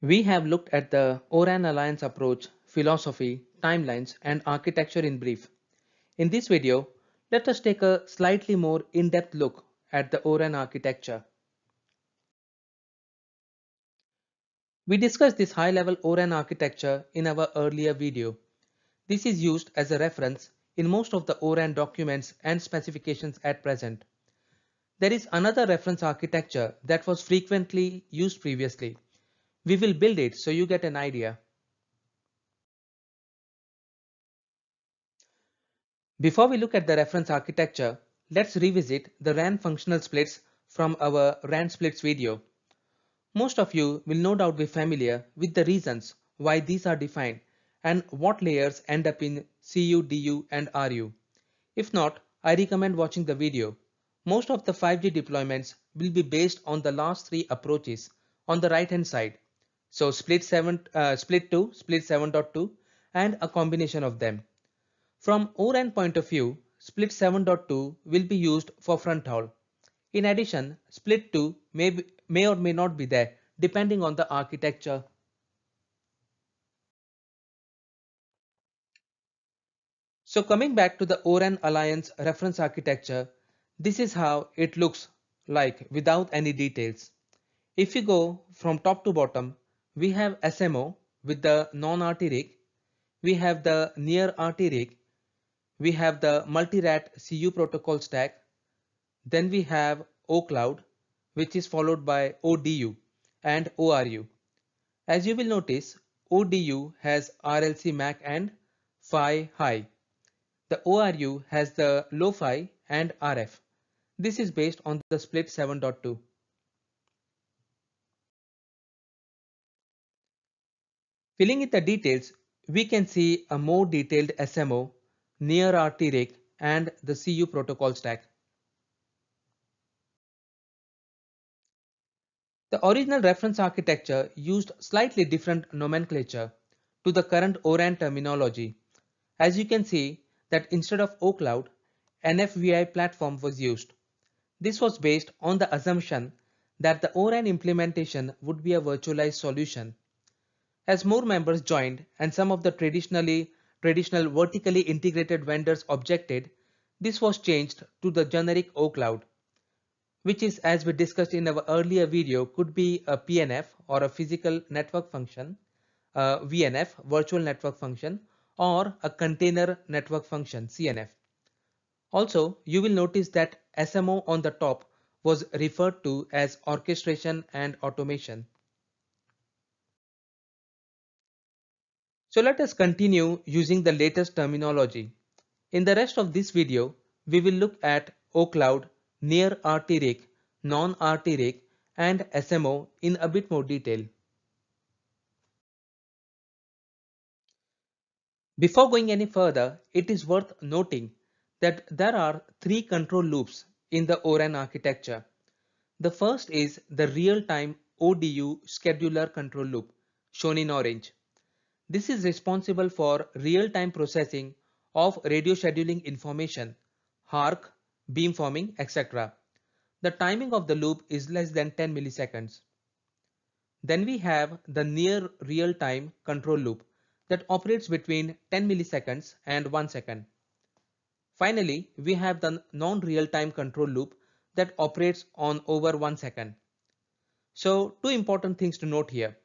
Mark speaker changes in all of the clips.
Speaker 1: We have looked at the ORAN Alliance approach, philosophy, timelines, and architecture in brief. In this video, let us take a slightly more in-depth look at the ORAN architecture. We discussed this high-level ORAN architecture in our earlier video. This is used as a reference in most of the ORAN documents and specifications at present. There is another reference architecture that was frequently used previously we will build it so you get an idea. Before we look at the reference architecture, let's revisit the RAN functional splits from our RAN splits video. Most of you will no doubt be familiar with the reasons why these are defined and what layers end up in CU, DU and RU. If not, I recommend watching the video. Most of the 5G deployments will be based on the last three approaches on the right hand side so split 7, uh, split 2, split 7.2 and a combination of them. From ORAN point of view, split 7.2 will be used for front haul. In addition, split 2 may, be, may or may not be there depending on the architecture. So coming back to the ORAN Alliance reference architecture, this is how it looks like without any details. If you go from top to bottom, we have SMO with the non-arteric. We have the near arteric. We have the multi-rat CU protocol stack. Then we have OCloud, which is followed by ODU and ORU. As you will notice, ODU has RLC MAC and PHY high. The ORU has the low PHY and RF. This is based on the split 7.2. Filling in the details, we can see a more detailed SMO, near RT and the CU protocol stack. The original reference architecture used slightly different nomenclature to the current ORAN terminology. As you can see that instead of OCloud, NFVI platform was used. This was based on the assumption that the ORAN implementation would be a virtualized solution as more members joined and some of the traditionally traditional vertically integrated vendors objected, this was changed to the generic OCloud, which is as we discussed in our earlier video could be a PNF or a physical network function, a VNF virtual network function or a container network function CNF. Also, you will notice that SMO on the top was referred to as orchestration and automation. So let us continue using the latest terminology. In the rest of this video, we will look at OCloud, near RTRIC, non-RTRIC and SMO in a bit more detail. Before going any further, it is worth noting that there are three control loops in the ORAN architecture. The first is the real-time ODU scheduler control loop shown in orange. This is responsible for real-time processing of radio scheduling information, HARC, beamforming, etc. The timing of the loop is less than 10 milliseconds. Then we have the near real-time control loop that operates between 10 milliseconds and 1 second. Finally, we have the non-real-time control loop that operates on over 1 second. So two important things to note here.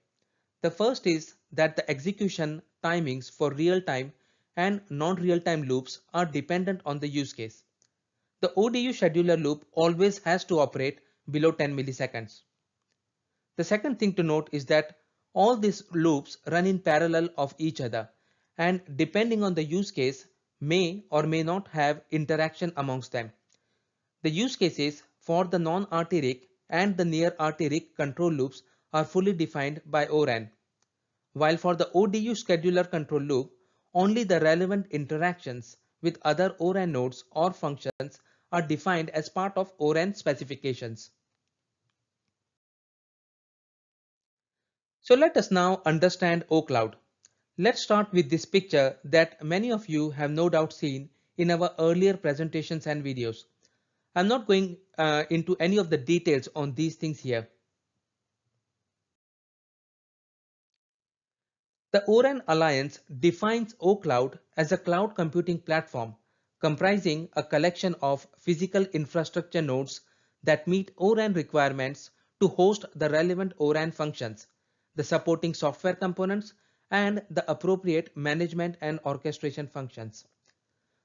Speaker 1: The first is that the execution timings for real-time and non-real-time loops are dependent on the use case. The ODU scheduler loop always has to operate below 10 milliseconds. The second thing to note is that all these loops run in parallel of each other and depending on the use case may or may not have interaction amongst them. The use cases for the non-arteric and the near arteric control loops are fully defined by ORAN while for the ODU scheduler control loop, only the relevant interactions with other ORAN nodes or functions are defined as part of ORAN specifications. So let us now understand OCloud. Let's start with this picture that many of you have no doubt seen in our earlier presentations and videos. I'm not going uh, into any of the details on these things here. The ORAN Alliance defines OCloud as a cloud computing platform comprising a collection of physical infrastructure nodes that meet ORAN requirements to host the relevant ORAN functions, the supporting software components, and the appropriate management and orchestration functions.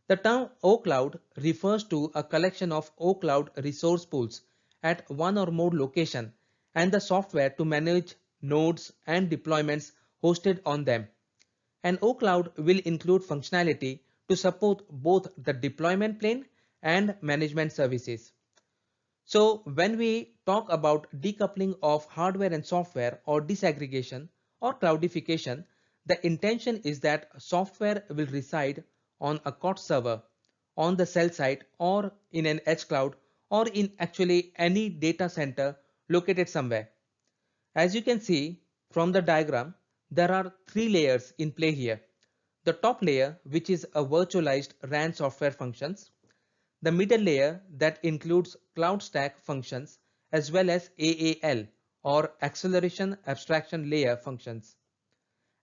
Speaker 1: The term OCloud refers to a collection of OCloud resource pools at one or more location and the software to manage nodes and deployments hosted on them. An OCloud will include functionality to support both the deployment plane and management services. So when we talk about decoupling of hardware and software or disaggregation or cloudification, the intention is that software will reside on a COT server, on the cell site or in an edge cloud or in actually any data center located somewhere. As you can see from the diagram, there are three layers in play here. The top layer, which is a virtualized RAN software functions. The middle layer that includes cloud stack functions as well as AAL or acceleration abstraction layer functions.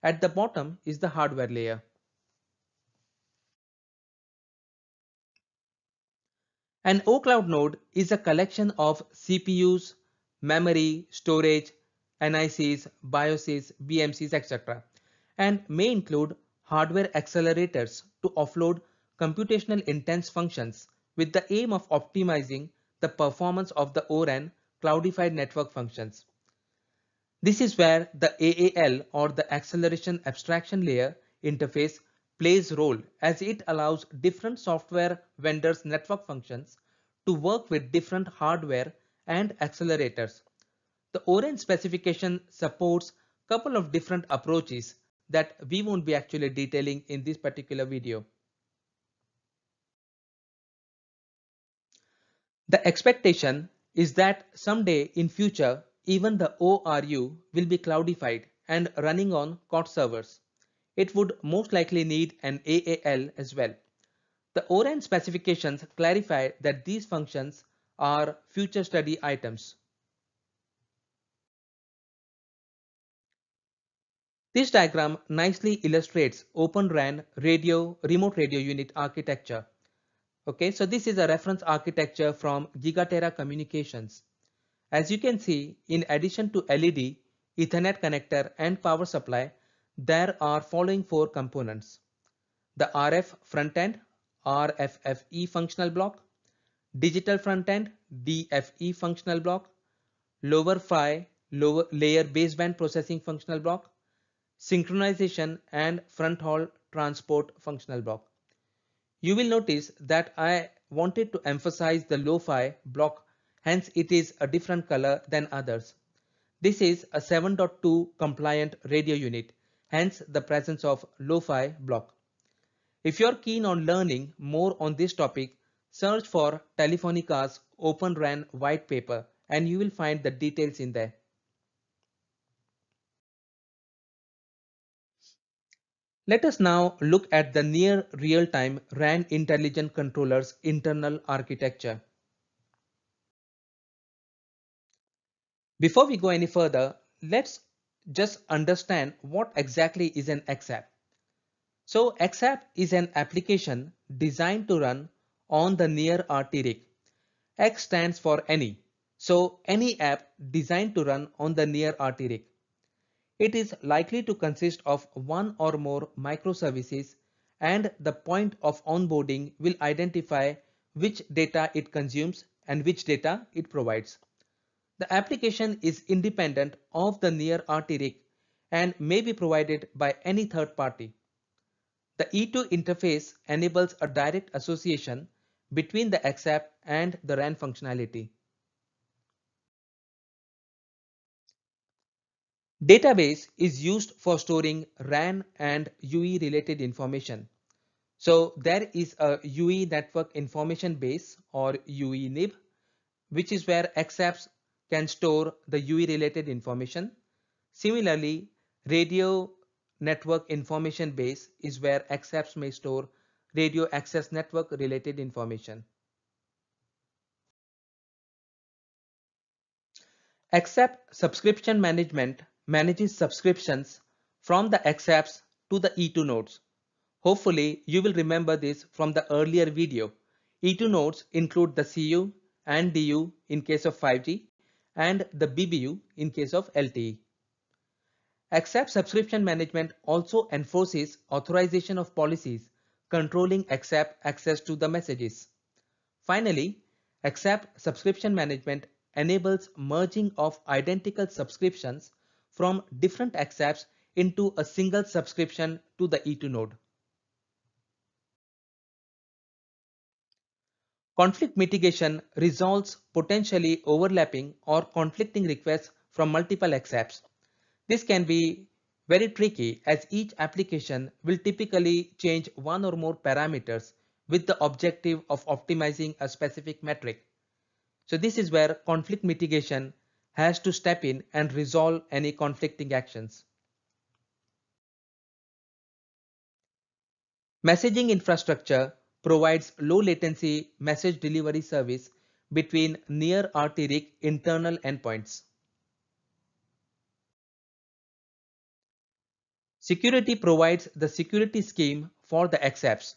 Speaker 1: At the bottom is the hardware layer. An OCloud node is a collection of CPUs, memory, storage, NICs, BIOSes, BMCs, etc. and may include hardware accelerators to offload computational intense functions with the aim of optimizing the performance of the ORAN cloudified network functions. This is where the AAL or the acceleration abstraction layer interface plays role as it allows different software vendors network functions to work with different hardware and accelerators the orange specification supports couple of different approaches that we won't be actually detailing in this particular video. The expectation is that someday in future, even the ORU will be cloudified and running on COT servers. It would most likely need an AAL as well. The ORAN specifications clarify that these functions are future study items. This diagram nicely illustrates Open RAN radio remote radio unit architecture. Okay, so this is a reference architecture from Gigatera Communications. As you can see, in addition to LED, Ethernet connector and power supply, there are following four components. The RF front end, RFFE functional block, digital front end, DFE functional block, lower PHY, lower layer baseband processing functional block, synchronization and front hall transport functional block. You will notice that I wanted to emphasize the lo-fi block hence it is a different color than others. This is a 7.2 compliant radio unit hence the presence of lo-fi block. If you're keen on learning more on this topic, search for Telefonica's Open RAN white paper and you will find the details in there. Let us now look at the near real-time RAN intelligent controller's internal architecture. Before we go any further, let's just understand what exactly is an XApp. So XApp is an application designed to run on the near RT X stands for any. So any app designed to run on the near RT it is likely to consist of one or more microservices and the point of onboarding will identify which data it consumes and which data it provides. The application is independent of the near RT and may be provided by any third party. The E2 interface enables a direct association between the XApp and the RAN functionality. Database is used for storing RAN and UE related information. So there is a UE network information base or UE nib, which is where XApps can store the UE related information. Similarly, radio network information base is where XApps may store radio access network related information. XApp subscription management managing subscriptions from the eXaps to the E2 nodes. Hopefully, you will remember this from the earlier video. E2 nodes include the CU and DU in case of 5G and the BBU in case of LTE. Accept subscription management also enforces authorization of policies controlling accept access to the messages. Finally, accept subscription management enables merging of identical subscriptions from different XApps into a single subscription to the E2 node. Conflict mitigation resolves potentially overlapping or conflicting requests from multiple XApps. This can be very tricky as each application will typically change one or more parameters with the objective of optimizing a specific metric. So this is where conflict mitigation has to step in and resolve any conflicting actions. Messaging infrastructure provides low latency message delivery service between near arteric internal endpoints. Security provides the security scheme for the accepts.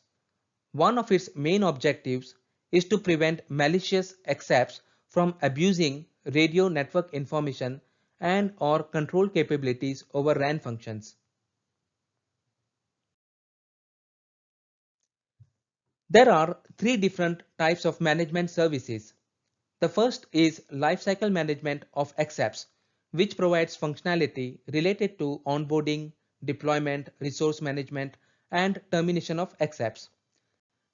Speaker 1: One of its main objectives is to prevent malicious accepts from abusing radio network information and or control capabilities over RAN functions. There are three different types of management services. The first is lifecycle management of XApps, which provides functionality related to onboarding, deployment, resource management, and termination of XApps.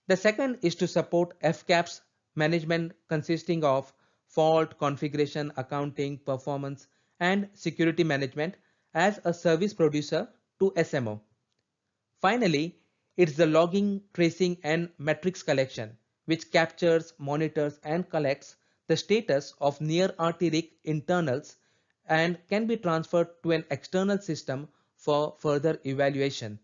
Speaker 1: The second is to support FCAPS management consisting of fault configuration, accounting, performance, and security management as a service producer to SMO. Finally, it's the logging, tracing, and metrics collection, which captures, monitors, and collects the status of near arteric internals and can be transferred to an external system for further evaluation.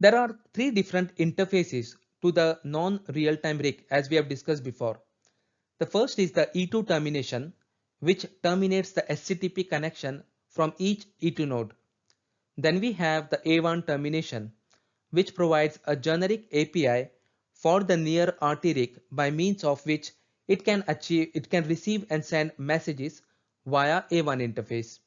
Speaker 1: There are three different interfaces to the non-real-time rig as we have discussed before. The first is the E2 termination which terminates the SCTP connection from each E2 node. Then we have the A1 termination which provides a generic API for the near RT rig by means of which it can achieve it can receive and send messages via A1 interface.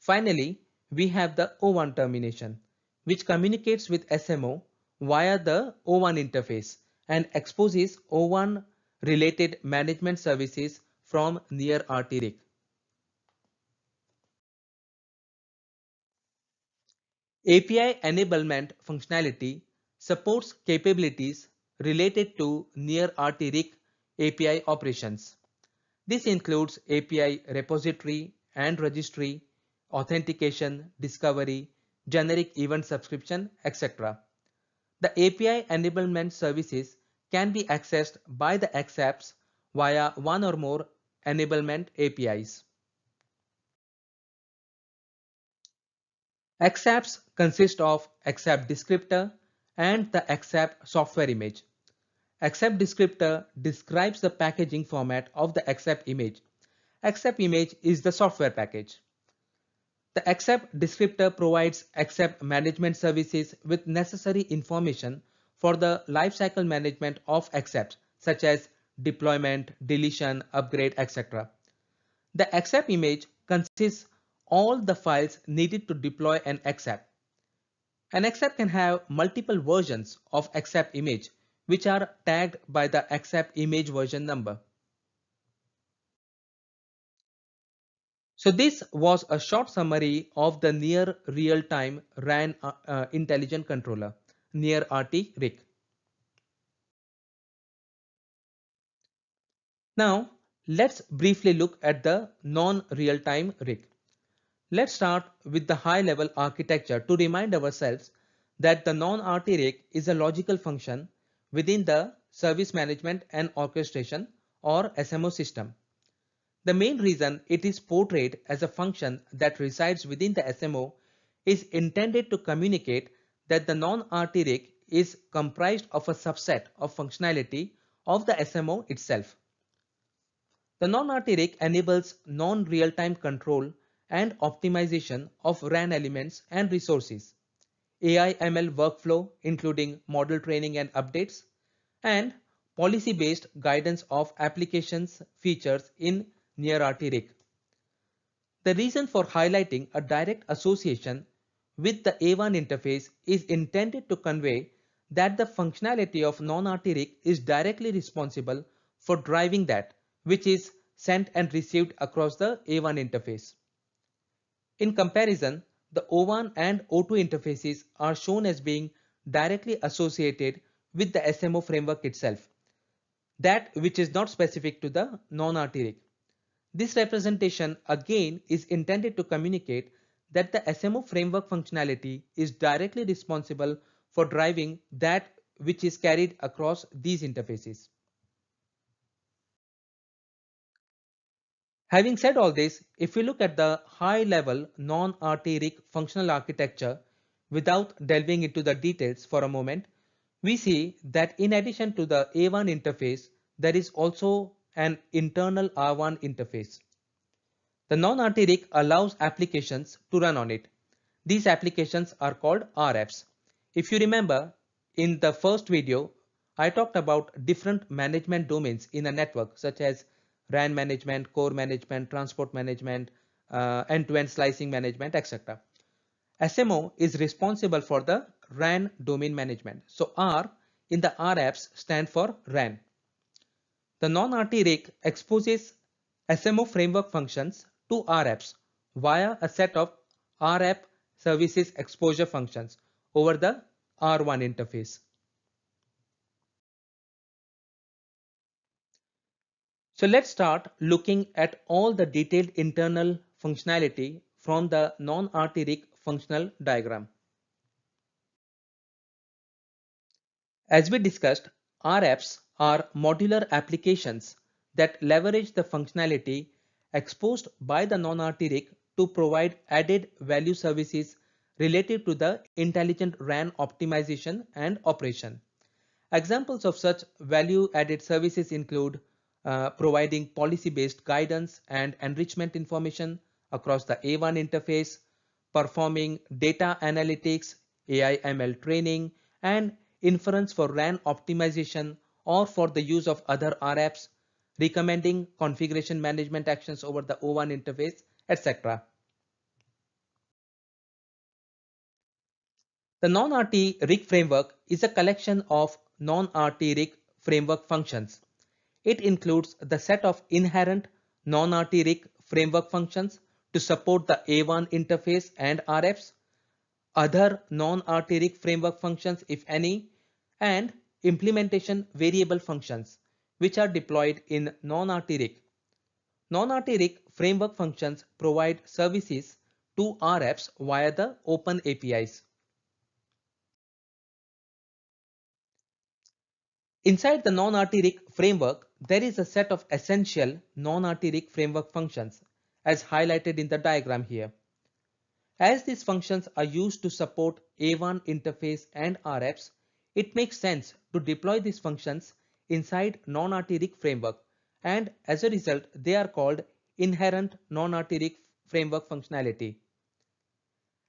Speaker 1: Finally, we have the O1 termination which communicates with SMO via the O1 interface and exposes O1 related management services from near RTRIC. API enablement functionality supports capabilities related to near RTRIC API operations. This includes API repository and registry, authentication, discovery, generic event subscription, etc. The API enablement services can be accessed by the XApps via one or more enablement APIs. XApps consist of XApp descriptor and the XApp software image. XApp descriptor describes the packaging format of the XApp image. XApp image is the software package. The accept descriptor provides accept management services with necessary information for the lifecycle management of accepts such as deployment, deletion, upgrade, etc. The accept image consists all the files needed to deploy an accept. An accept can have multiple versions of accept image which are tagged by the accept image version number. So this was a short summary of the near real-time RAN uh, uh, intelligent controller, near RT RIC. Now let's briefly look at the non-real-time RIC. Let's start with the high-level architecture to remind ourselves that the non-RT RIC is a logical function within the service management and orchestration or SMO system. The main reason it is portrayed as a function that resides within the SMO is intended to communicate that the non-arteric is comprised of a subset of functionality of the SMO itself. The non-arteric enables non-real-time control and optimization of RAN elements and resources, AI/ML workflow including model training and updates, and policy-based guidance of applications features in near Arteric. The reason for highlighting a direct association with the A1 interface is intended to convey that the functionality of non-arteric is directly responsible for driving that which is sent and received across the A1 interface. In comparison, the O1 and O2 interfaces are shown as being directly associated with the SMO framework itself, that which is not specific to the non-arteric. This representation again is intended to communicate that the SMO framework functionality is directly responsible for driving that which is carried across these interfaces. Having said all this, if we look at the high level non-RT-RIC functional architecture without delving into the details for a moment, we see that in addition to the A1 interface, there is also an internal R1 interface. The non-arteric allows applications to run on it. These applications are called RFs. If you remember, in the first video, I talked about different management domains in a network such as RAN management, core management, transport management, uh, end-to-end uh, -end slicing management, etc. SMO is responsible for the RAN domain management. So R in the RFs stand for RAN. The non-RT rake exposes SMO framework functions to RApps via a set of RAP services exposure functions over the R1 interface. So let's start looking at all the detailed internal functionality from the non-RT rig functional diagram. As we discussed, RApps are modular applications that leverage the functionality exposed by the non-arteric to provide added value services related to the intelligent RAN optimization and operation. Examples of such value-added services include uh, providing policy-based guidance and enrichment information across the A1 interface, performing data analytics, AI ML training, and inference for RAN optimization or for the use of other RApps, recommending configuration management actions over the O1 interface, etc. The non-RT rig framework is a collection of non-RT rig framework functions. It includes the set of inherent non-RT rig framework functions to support the A1 interface and RFs, other non-RT rig framework functions if any, and implementation variable functions which are deployed in non-RTRIC. Non-RTRIC framework functions provide services to RFs apps via the open APIs. Inside the non-RTRIC framework, there is a set of essential non-RTRIC framework functions as highlighted in the diagram here. As these functions are used to support A1 interface and RFs, it makes sense to deploy these functions inside non-arteric framework and as a result they are called inherent non-arteric framework functionality.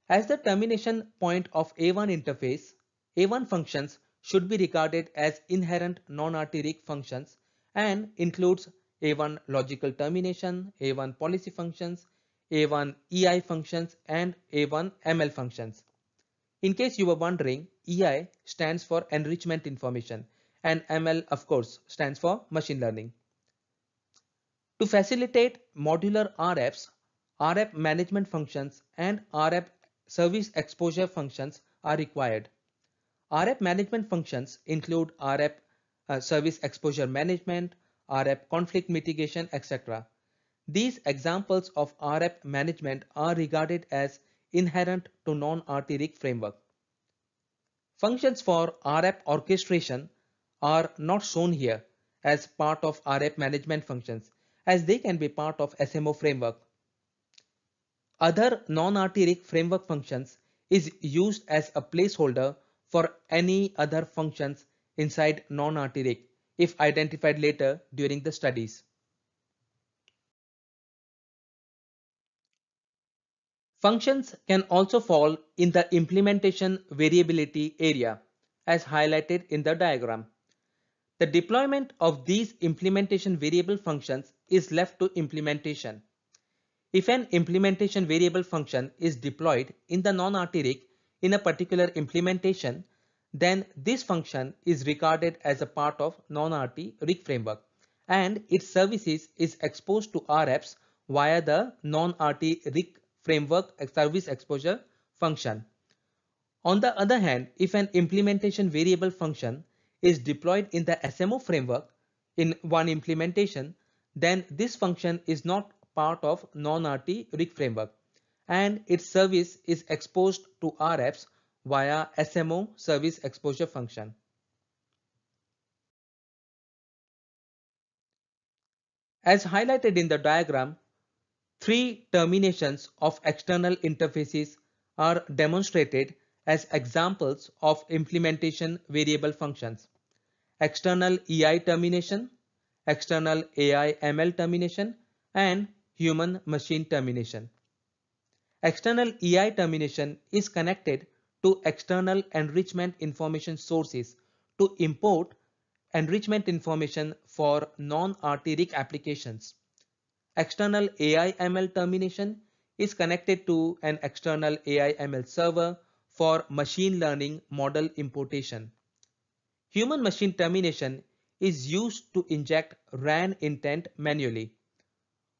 Speaker 1: As the termination point of A1 interface, A1 functions should be regarded as inherent non-arteric functions and includes A1 logical termination, A1 policy functions, A1 EI functions and A1 ML functions. In case you were wondering, EI stands for enrichment information and ML of course stands for machine learning. To facilitate modular RFs, RF management functions and RF service exposure functions are required. RF management functions include RF uh, service exposure management, RF conflict mitigation, etc. These examples of RF management are regarded as inherent to non-arteric framework. Functions for RF orchestration are not shown here as part of RF management functions as they can be part of SMO framework. Other non-arteric framework functions is used as a placeholder for any other functions inside non-arteric if identified later during the studies. Functions can also fall in the implementation variability area as highlighted in the diagram. The deployment of these implementation variable functions is left to implementation. If an implementation variable function is deployed in the non-arteric in a particular implementation, then this function is regarded as a part of non-RT RIC framework and its services is exposed to RAPs via the non-RT RIC framework service exposure function. On the other hand, if an implementation variable function is deployed in the SMO framework in one implementation, then this function is not part of non-RT RIC framework and its service is exposed to RFs via SMO service exposure function. As highlighted in the diagram, Three terminations of external interfaces are demonstrated as examples of implementation variable functions. External EI termination, external AI ML termination, and human machine termination. External EI termination is connected to external enrichment information sources to import enrichment information for non-arteric applications. External AI ML termination is connected to an external AI ML server for machine learning model importation. Human machine termination is used to inject RAN intent manually.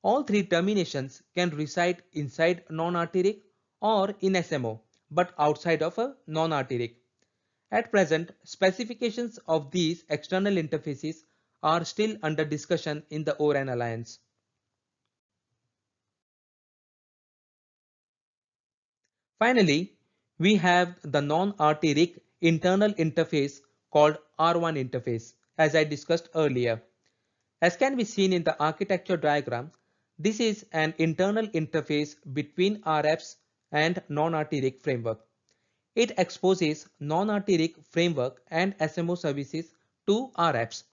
Speaker 1: All three terminations can reside inside non-arteric or in SMO but outside of a non-arteric. At present, specifications of these external interfaces are still under discussion in the ORAN Alliance. Finally, we have the non-arteric internal interface called R1 interface as I discussed earlier. As can be seen in the architecture diagram, this is an internal interface between RFs and non-arteric framework. It exposes non-arteric framework and SMO services to RFs.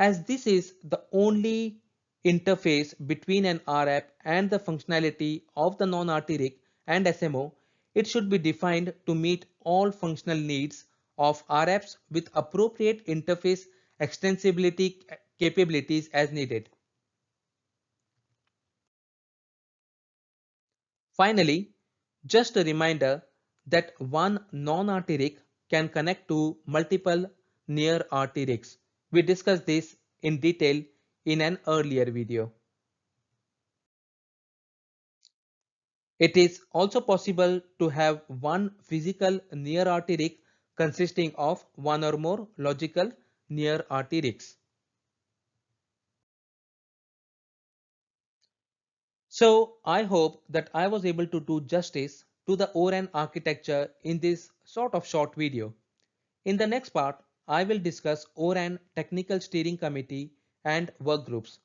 Speaker 1: As this is the only interface between an RF and the functionality of the non-arteric and SMO it should be defined to meet all functional needs of our apps with appropriate interface extensibility capabilities as needed. Finally, just a reminder that one non arteric can connect to multiple near arterics. We discussed this in detail in an earlier video. It is also possible to have one physical near arteric consisting of one or more logical near arterics. So I hope that I was able to do justice to the ORAN architecture in this sort of short video. In the next part, I will discuss ORAN technical steering committee and workgroups.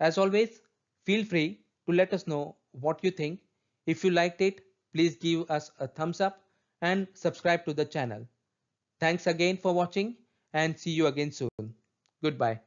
Speaker 1: As always, feel free to let us know what you think if you liked it, please give us a thumbs up and subscribe to the channel. Thanks again for watching and see you again soon. Goodbye.